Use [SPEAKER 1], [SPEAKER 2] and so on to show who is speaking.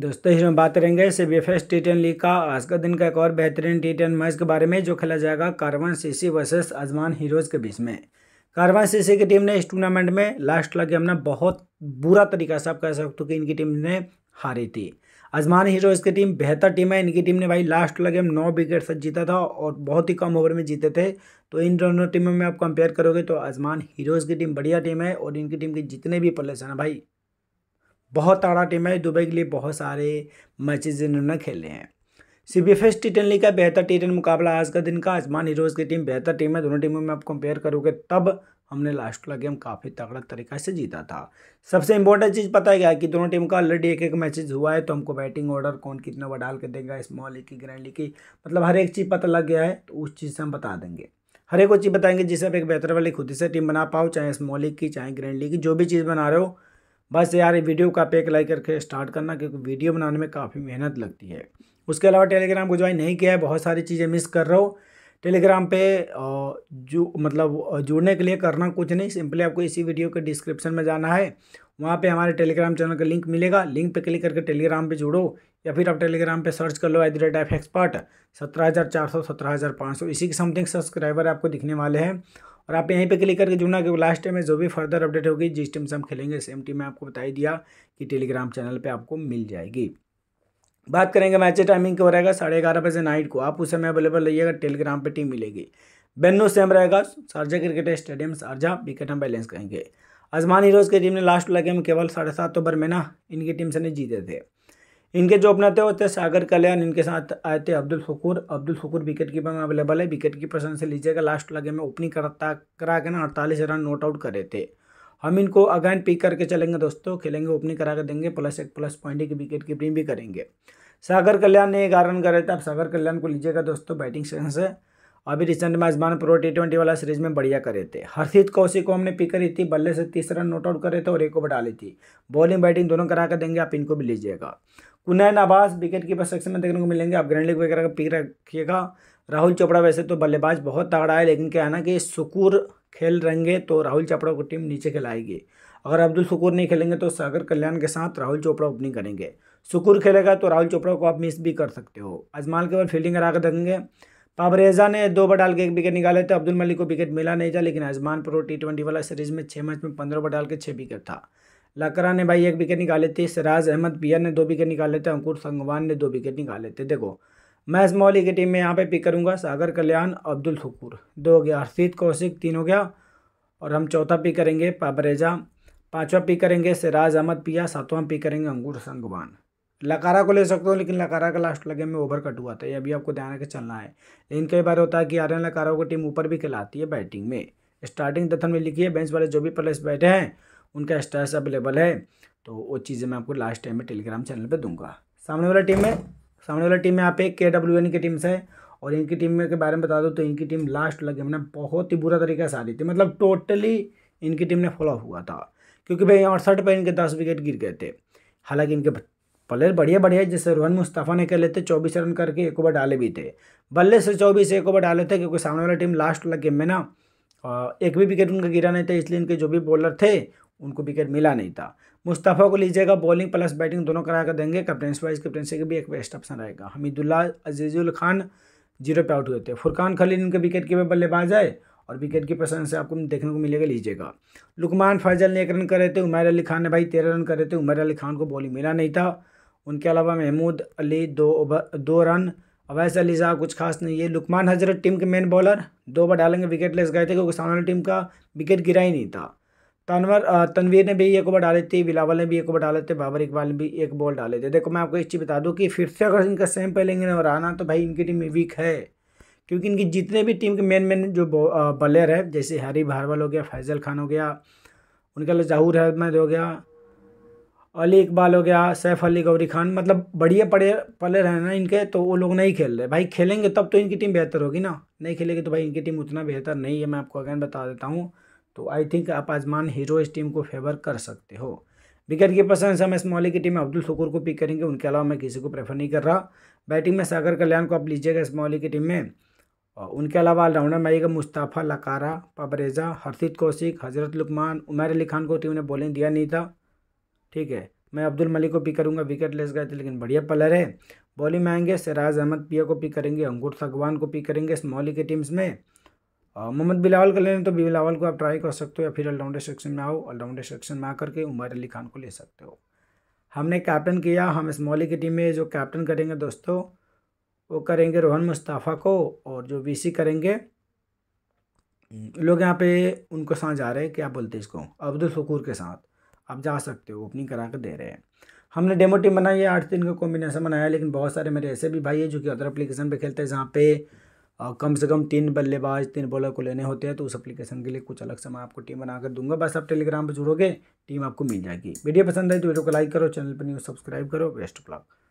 [SPEAKER 1] दोस्तों इसमें बात करेंगे C B F S T ten league का आज का दिन का एक और बेहतरीन टी टेन मैच के बारे में जो खेला जाएगा C CC versus Ajman Heroes के बीच में सी सीसी की टीम ने इस टूर्नामेंट में लास्ट लगे हमने बहुत बुरा तरीका से आप कह सकते हो कि इनकी टीम ने हारी थी अजमान हीरोज़ की टीम बेहतर टीम है इनकी टीम ने भाई लास्ट लगे हम नौ विकेट से जीता था और बहुत ही कम ओवर में जीते थे तो इन दोनों टीमों में आप कंपेयर करोगे तो अजमान हीरोज़ की टीम बढ़िया टीम है और इनकी टीम के जितने भी प्लेयर्स हैं ना भाई बहुत तगड़ा टीम है दुबई के लिए बहुत सारे मैचेज इन्होंने खेले हैं C B F S T ten league का बेहतर टी टेन मुकाबला आज का दिन का आजमान हीरोज़ की टीम बेहतर टीम है दोनों टीमों में आप कंपेयर करोगे तब हमने लास्ट वाला गेम काफ़ी तगड़ा तरीका से जीता था सबसे इंपॉर्टेंट चीज़ पता है क्या कि दोनों टीम का ऑलरेडी एक एक मैचेज हुआ है तो हमको बैटिंग ऑर्डर कौन कितना ओवर डाल के देगा स्मॉल लीग की ग्रैंड लीग की मतलब हर एक चीज़ पता लग गया है तो उस चीज़ से हम बता देंगे हर एक वो चीज़ बताएंगे जिससे आप एक बेहतर वाली खुद से टीम बना पाओ चाहे स्मॉल लीग की चाहे ग्रैंड लीग की जो भी चीज़ बना रहे हो बस यार वीडियो का पे एक लाइक करके स्टार्ट करना क्योंकि वीडियो बनाने में काफ़ी मेहनत लगती है उसके अलावा टेलीग्राम को ज्वाइन नहीं किया है बहुत सारी चीज़ें मिस कर रहा हो टेलीग्राम पे जो मतलब जुड़ने के लिए करना कुछ नहीं सिंपली आपको इसी वीडियो के डिस्क्रिप्शन में जाना है वहाँ पे हमारे टेलीग्राम चैनल का लिंक मिलेगा लिंक पे क्लिक करके टेलीग्राम पे जुड़ो या फिर आप टेलीग्राम पे सर्च कर लो at the rate of expert सत्रह हज़ार चार सौ सत्रह हज़ार पाँच सौ इसी के समथिंग सब्सक्राइबर आपको दिखने वाले हैं और आप यहीं पे क्लिक करके जुड़ना कि लास्ट टाइम में जो भी फर्दर अपडेट होगी जिस टीम से हम खेलेंगे सेम टीम में आपको बताई दिया कि टेलीग्राम चैनल पर आपको मिल जाएगी बात करेंगे मैच टाइमिंग क्या रहेगा साढ़े ग्यारह बजे नाइट को आप उस समय अवेलेबल रहिएगा टेलीग्राम पर टीम मिलेगी बेनू सेम रहेगा Sharjah cricket stadium Sharjah wicket हम बैलेंस करेंगे अजमान हीरोज़ की टीम ने लास्ट वाला गेम केवल साढ़े सात ओवर में ना इनकी टीम से नहीं जीते थे इनके जो अपनाते होते हैं सागर कल्याण इनके साथ आए थे अब्दुल फकूर अब्दुल फकूर विकेट कीपर में अवेलेबल है विकेट कीपर सन से लीजिएगा लास्ट लगे में ओपनिंग करता करा के ना अड़तालीस रन नोट आउट करे थे हम इनको अगैन पिक करके चलेंगे दोस्तों खेलेंगे ओपनिंग करा के देंगे प्लस एक प्लस पॉइंट की विकेट कीपिंग भी करेंगे सागर कल्याण ने ग्यारह रन करे थे आप सागर कल्याण को लीजिएगा दोस्तों बैटिंग सेशन से अभी रिसेंट में आजमान प्रो टी ट्वेंटी वाला सीरीज में बढ़िया करे थे हर्षित कौशिक को हमने पिक करी थी बल्ले से तीस रन नोट आउट करे थे और एक बढ़ा ली थी बॉलिंग बैटिंग दोनों करा कर देंगे आप इनको भी लीजिएगा कुनैन आबास विकेट कीपर सेक्शन में देखने को मिलेंगे आप ग्रैंड लीग वगैरह का पिक रखिएगा राहुल चोपड़ा वैसे तो बल्लेबाज बहुत तगड़ा है लेकिन क्या है ना कि सुकूर खेल रहेंगे तो राहुल चोपड़ा को टीम नीचे खिलाएगी अगर अब्दुल सुकूर नहीं खेलेंगे तो सागर कल्याण के साथ राहुल चोपड़ा ओपनिंग करेंगे सुकूर खेलेगा तो राहुल चोपड़ा को आप मिस भी कर सकते हो अजमाल के बाद फील्डिंग करा कर देखेंगे पाबरेजा ने दो बार डाल के एक विकेट निकाले थे अब्दुल मलिक को विकेट मिला नहीं था लेकिन अजमान प्रो टी ट्वेंटी वाला सीरीज में छः मैच में पंद्रह बार डाल के छः विकेट था लकरा ने भाई एक विकेट निकाले थे सिराज अहमद पिया ने दो विकेट निकाले थे अंकुर संगवान ने दो विकेट निकाले थे देखो मैं इस मौली की टीम में यहाँ पे पिक करूँगा सागर कल्याण अब्दुल शकूर दो हो गया हर्षित कौशिक तीन हो गया और हम चौथा पिक करेंगे पाबरेजा पाँचवा पिक करेंगे सिराज अहमद पिया सातवां पिक करेंगे अंकुर संगवान लकारा को ले सकते हो लेकिन लकारा का लास्ट लगे में ओवर कट हुआ था ये अभी आपको ध्यान रखे चलना है लेकिन कई बार होता है कि आर्यन लकारा को टीम ऊपर भी खिलाती है बैटिंग में स्टार्टिंग दथन में लिखी है बेंच वाले जो भी प्लेस बैठे हैं उनका स्टेटस अवेलेबल है तो वो चीज़ें मैं आपको लास्ट टाइम में टेलीग्राम चैनल पर दूंगा सामने वाला टीम में सामने वाला टीम में यहाँ पे के डब्ल्यू एन की टीम है और इनकी टीम में के बारे में बता दो तो इनकी टीम लास्ट लगे मैंने बहुत ही बुरा तरीके से रही थी मतलब टोटली इनकी टीम ने फॉलो हुआ था क्योंकि भाई अड़सठ पर इनके दस विकेट गिर गए थे हालांकि इनके प्लेयर बढ़िया बढ़िया जैसे रोहन मुस्तफ़ा ने कह लेते चौबीस रन करके एक ओवर डाले भी थे बल्ले से चौबीस एक ओवर डाले थे क्योंकि सामने वाला टीम लास्ट लग गेम में ना एक भी विकेट उनका गिरा नहीं था इसलिए इनके जो भी बॉलर थे उनको विकेट मिला नहीं था मुस्तफ़ा को लीजिएगा बॉलिंग प्लस बैटिंग दोनों करा कर देंगे कप्टेंस वाइज कप्टेंसी के भी एक बेस्ट ऑप्शन रहेगा हमीदुल्ला अजीज़ुल खान जीरो पे आउट हुए थे फुरकान खलील इनके विकेट कीपर बल्लेबाज आए और विकेट की पसंद से आपको देखने को मिलेगा लीजिएगा लुकमान फैजल ने एक रन करे थे उमर अली खान ने भाई तेरह रन करे थे उमर अली खान को बॉलिंग मिला नहीं था उनके अलावा महमूद अली दो दो रन अवैस अली जहाँ कुछ खास नहीं है लुकमान हजरत टीम के मेन बॉलर दो बार डालेंगे विकेट लेस गए थे क्योंकि सामने टीम का विकेट गिरा ही नहीं था तनवर तनवीर ने भी एक ओवर डाले थे बिलावल ने भी एक ओवर डाले थे बाबर इकबाल ने भी एक बॉल डाले थे देखो मैं आपको एक चीज़ बता दूँ कि फिर से अगर इनका सेम पहलेंगे और आना तो भाई इनकी टीम वीक है क्योंकि इनकी जितने भी टीम के मेन मेन जो बॉलर है जैसे हरी भारवाल हो गया फैज़ल खान हो गया उनका जहूर अहमद हो गया अली इकबाल हो गया सैफ अली गौरी खान मतलब बढ़िया पड़े प्लेयर हैं ना इनके तो वो लोग नहीं खेल रहे भाई खेलेंगे तब तो इनकी टीम बेहतर होगी ना नहीं खेलेगी तो भाई इनकी टीम उतना बेहतर नहीं है मैं आपको अगेन बता देता हूँ तो आई थिंक आप आजमान हीरो इस टीम को फेवर कर सकते हो विकेट कीपर इस मॉली की टीम अब्दुल शकूर को पिक करेंगे उनके अलावा मैं किसी को प्रेफर नहीं कर रहा बैटिंग में सागर कल्याण को आप लीजिएगा इस मॉली की टीम में और उनके अलावा ऑलराउंडर में आइएगा मुस्ताफ़ा लकारा पबरेजा हर्षित कौशिक हजरत लुकमान उमर अली खान को टीम ने बॉलिंग दिया नहीं था ठीक है मैं अब्दुल मलिक को पिक करूंगा विकेट लेस गए थे लेकिन बढ़िया प्लेयर है बॉलिंग में आएंगे सराज अहमद पिया को पिक करेंगे अंगूर सगवान को पिक करेंगे इस मॉली की टीम्स में मोहम्मद बिलावल का लेने तो बिलावल को आप ट्राई कर सकते हो या फिर ऑलराउंडर सेक्शन में आओ ऑलराउंडर सेक्शन में आकर के उमर अली खान को ले सकते हो हमने कैप्टन किया हम स्मॉली की टीम में जो कैप्टन करेंगे दोस्तों वो करेंगे रोहन मुस्ताफ़ा को और जो बीसी करेंगे लोग यहाँ पे उनको साथ जा रहे हैं क्या बोलते हैं इसको अब्दुल शकूर के साथ आप जा सकते हो ओपनिंग करा कर दे रहे हैं हमने डेमो टीम बनाई है आठ दिन का कॉम्बिनेशन बनाया लेकिन बहुत सारे मेरे ऐसे भी भाई है जो कि अदर एप्लीकेशन पे खेलते हैं जहाँ पे कम से कम तीन बल्लेबाज तीन बॉलर को लेने होते हैं तो उस एप्लीकेशन के लिए कुछ अलग से मैं आपको टीम बनाकर दूंगा बस आप टेलीग्राम पर जुड़ोगे टीम आपको मिल जाएगी वीडियो पसंद है तो वीडियो को लाइक करो चैनल पर न्यूज़ सब्सक्राइब करो बेस्ट ब्लॉक